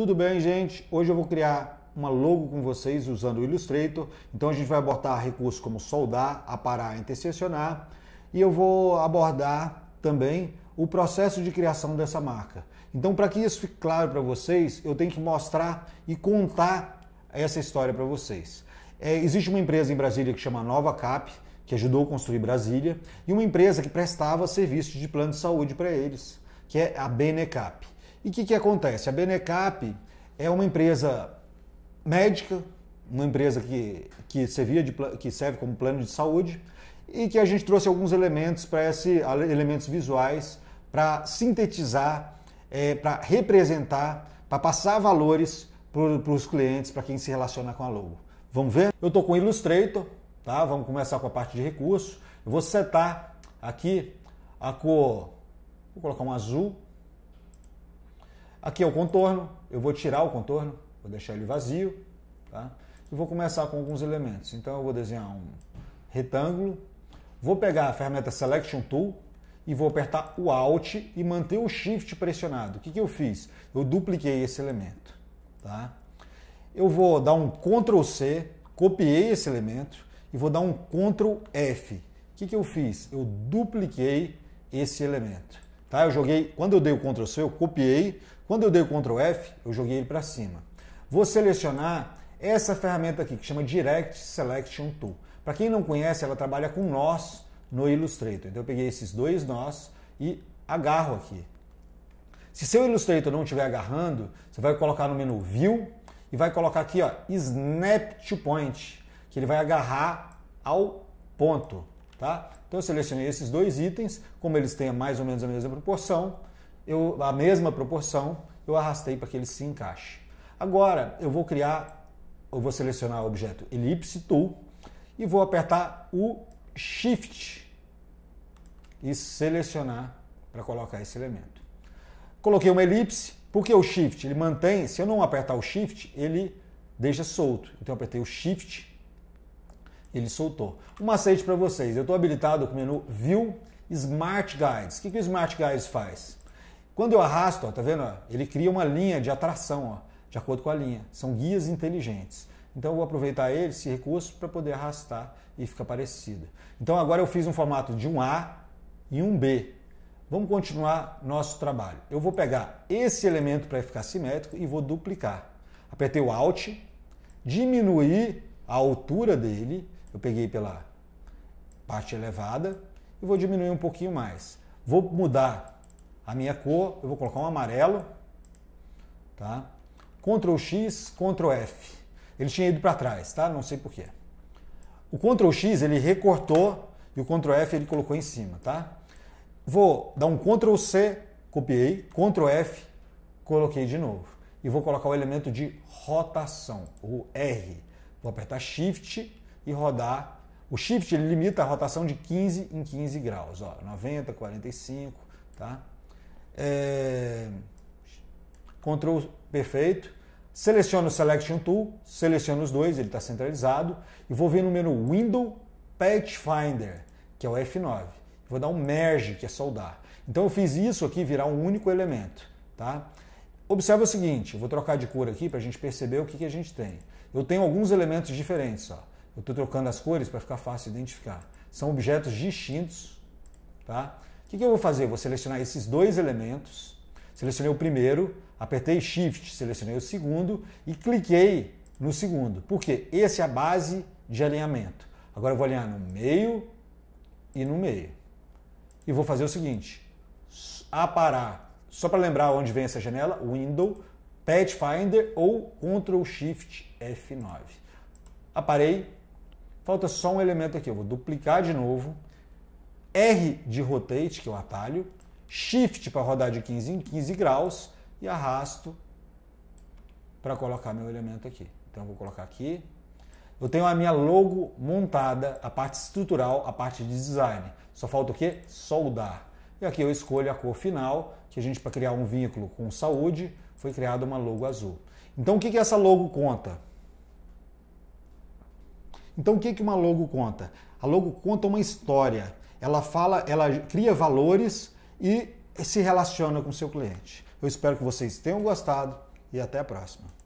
Tudo bem, gente? Hoje eu vou criar uma logo com vocês usando o Illustrator. Então a gente vai abordar recursos como soldar, aparar, intersecionar e eu vou abordar também o processo de criação dessa marca. Então, para que isso fique claro para vocês, eu tenho que mostrar e contar essa história para vocês. É, existe uma empresa em Brasília que chama Nova Cap, que ajudou a construir Brasília, e uma empresa que prestava serviços de plano de saúde para eles, que é a Benecap. E o que, que acontece? A Benecap é uma empresa médica, uma empresa que, que, servia de, que serve como plano de saúde e que a gente trouxe alguns elementos para esse elementos visuais para sintetizar, é, para representar, para passar valores para os clientes, para quem se relaciona com a logo. Vamos ver? Eu estou com o Illustrator, tá? Vamos começar com a parte de recurso. Eu vou setar aqui a cor, vou colocar um azul Aqui é o contorno, eu vou tirar o contorno, vou deixar ele vazio, tá? E vou começar com alguns elementos. Então eu vou desenhar um retângulo, vou pegar a ferramenta Selection Tool e vou apertar o Alt e manter o Shift pressionado. O que, que eu fiz? Eu dupliquei esse elemento, tá? Eu vou dar um Ctrl C, copiei esse elemento e vou dar um Ctrl F. O que, que eu fiz? Eu dupliquei esse elemento. Tá? Eu joguei, quando eu dei o Ctrl C, eu copiei. Quando eu dei o Ctrl F, eu joguei ele para cima. Vou selecionar essa ferramenta aqui, que chama Direct Selection Tool. Para quem não conhece, ela trabalha com nós no Illustrator. Então eu peguei esses dois nós e agarro aqui. Se seu Illustrator não estiver agarrando, você vai colocar no menu View e vai colocar aqui ó, Snap to Point, que ele vai agarrar ao ponto. Tá? Então eu selecionei esses dois itens, como eles têm mais ou menos a mesma proporção, eu, a mesma proporção, eu arrastei para que ele se encaixe. Agora eu vou criar, eu vou selecionar o objeto Ellipse Tool e vou apertar o Shift e selecionar para colocar esse elemento. Coloquei uma elipse, porque o Shift ele mantém, se eu não apertar o Shift, ele deixa solto. Então eu apertei o Shift ele soltou. Um macete para vocês. Eu estou habilitado com o menu View Smart Guides. O que, que o Smart Guides faz? Quando eu arrasto, ó, tá vendo? ele cria uma linha de atração, ó, de acordo com a linha. São guias inteligentes. Então eu vou aproveitar ele, esse recurso, para poder arrastar e ficar parecido. Então agora eu fiz um formato de um A e um B. Vamos continuar nosso trabalho. Eu vou pegar esse elemento para ficar simétrico e vou duplicar. Apertei o Alt, diminuir a altura dele eu peguei pela parte elevada e vou diminuir um pouquinho mais. Vou mudar a minha cor, eu vou colocar um amarelo, tá? Ctrl X, Ctrl F. Ele tinha ido para trás, tá? Não sei porquê. O Ctrl X ele recortou e o Ctrl F ele colocou em cima, tá? Vou dar um Ctrl C, copiei, Ctrl F, coloquei de novo. E vou colocar o elemento de rotação, o R. Vou apertar Shift e rodar. O shift ele limita a rotação de 15 em 15 graus, ó, 90, 45, tá? É... Control perfeito. Seleciono o Selection Tool, seleciono os dois, ele está centralizado, e vou vir no menu Window patch finder que é o F9. Vou dar um merge, que é soldar. Então eu fiz isso aqui virar um único elemento, tá? Observe o seguinte, vou trocar de cor aqui para a gente perceber o que, que a gente tem. Eu tenho alguns elementos diferentes, ó. Eu estou trocando as cores para ficar fácil identificar. São objetos distintos. Tá? O que, que eu vou fazer? vou selecionar esses dois elementos. Selecionei o primeiro, apertei Shift, selecionei o segundo e cliquei no segundo. Porque esse é a base de alinhamento. Agora eu vou alinhar no meio e no meio. E vou fazer o seguinte: aparar, só para lembrar onde vem essa janela, Window, Pathfinder ou Ctrl Shift F9. Aparei, Falta só um elemento aqui. Eu vou duplicar de novo. R de rotate, que eu é atalho. Shift para rodar de 15 em 15 graus. E arrasto para colocar meu elemento aqui. Então, eu vou colocar aqui. Eu tenho a minha logo montada, a parte estrutural, a parte de design. Só falta o quê? Soldar. E aqui eu escolho a cor final, que a gente, para criar um vínculo com saúde, foi criada uma logo azul. Então, o que, que essa logo conta? Então, o que, é que uma logo conta? A logo conta uma história. Ela fala, ela cria valores e se relaciona com o seu cliente. Eu espero que vocês tenham gostado e até a próxima.